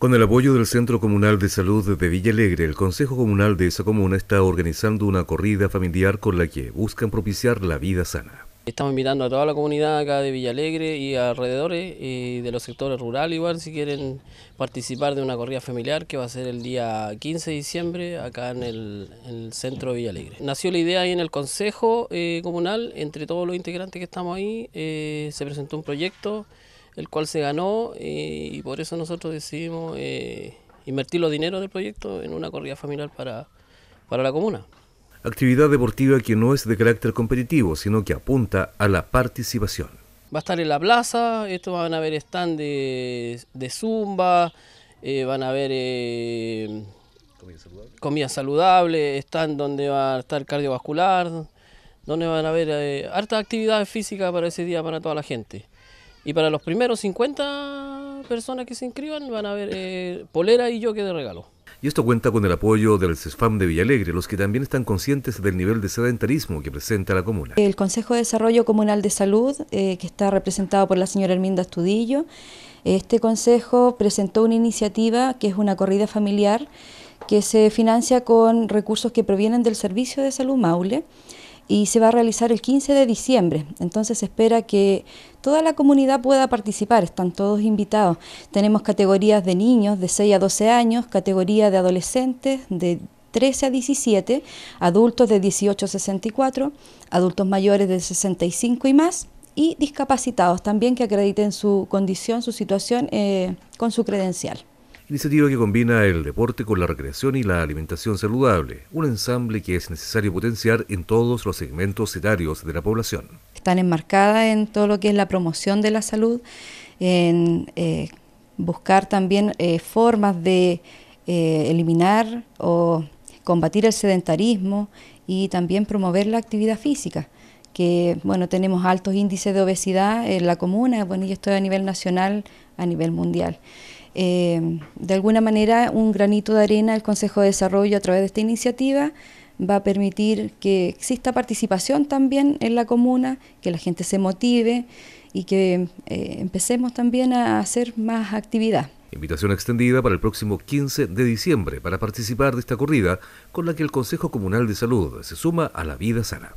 Con el apoyo del Centro Comunal de Salud de Villa Alegre, el Consejo Comunal de esa comuna está organizando una corrida familiar con la que buscan propiciar la vida sana. Estamos invitando a toda la comunidad acá de Villa Alegre y alrededores y eh, de los sectores rurales igual si quieren participar de una corrida familiar que va a ser el día 15 de diciembre acá en el, centro de Villa Alegre. Nació la idea ahí en el Consejo eh, Comunal, entre todos los integrantes que estamos ahí, eh, se presentó un proyecto el cual se ganó eh, y por eso nosotros decidimos eh, invertir los dinero del proyecto en una corrida familiar para, la comuna. Actividad deportiva que no es de carácter competitivo, sino que apunta a la participación. Va a estar en la plaza, esto van a haber stand de, zumba, eh, van a haber comida saludable, comida stand donde va a estar cardiovascular, donde van a haber harta actividad física para ese día para toda la gente. Y para los primeros 50 personas que se inscriban van a ver eh, polera y yo que de regalo. Y esto cuenta con el apoyo del CESFAM de Villalegre, los que también están conscientes del nivel de sedentarismo que presenta la comuna. El Consejo de Desarrollo Comunal de Salud, eh, que está representado por la señora Herminda Estudillo, este consejo presentó una iniciativa que es una corrida familiar que se financia con recursos que provienen del Servicio de Salud Maule y se va a realizar el 15 de diciembre. Entonces se espera que toda la comunidad pueda participar, están todos invitados. Tenemos categorías de niños de 6 a 12 años, categoría de adolescentes de 13 a 17, adultos de 18 a 64, adultos mayores de 65 y más y discapacitados también que acrediten su condición, su situación eh, con su credencial iniciativa que combina el deporte con la recreación y la alimentación saludable, un ensamble que es necesario potenciar en todos los segmentos etarios de la población. Están enmarcadas en todo lo que es la promoción de la salud, en eh, buscar también eh, formas de eh, eliminar o combatir el sedentarismo y también promover la actividad física que bueno, tenemos altos índices de obesidad en la comuna, bueno, y esto a nivel nacional, a nivel mundial. Eh, de alguna manera, un granito de arena el Consejo de Desarrollo a través de esta iniciativa va a permitir que exista participación también en la comuna, que la gente se motive y que eh, empecemos también a hacer más actividad. Invitación extendida para el próximo 15 de diciembre para participar de esta corrida con la que el Consejo Comunal de Salud se suma a la vida sana.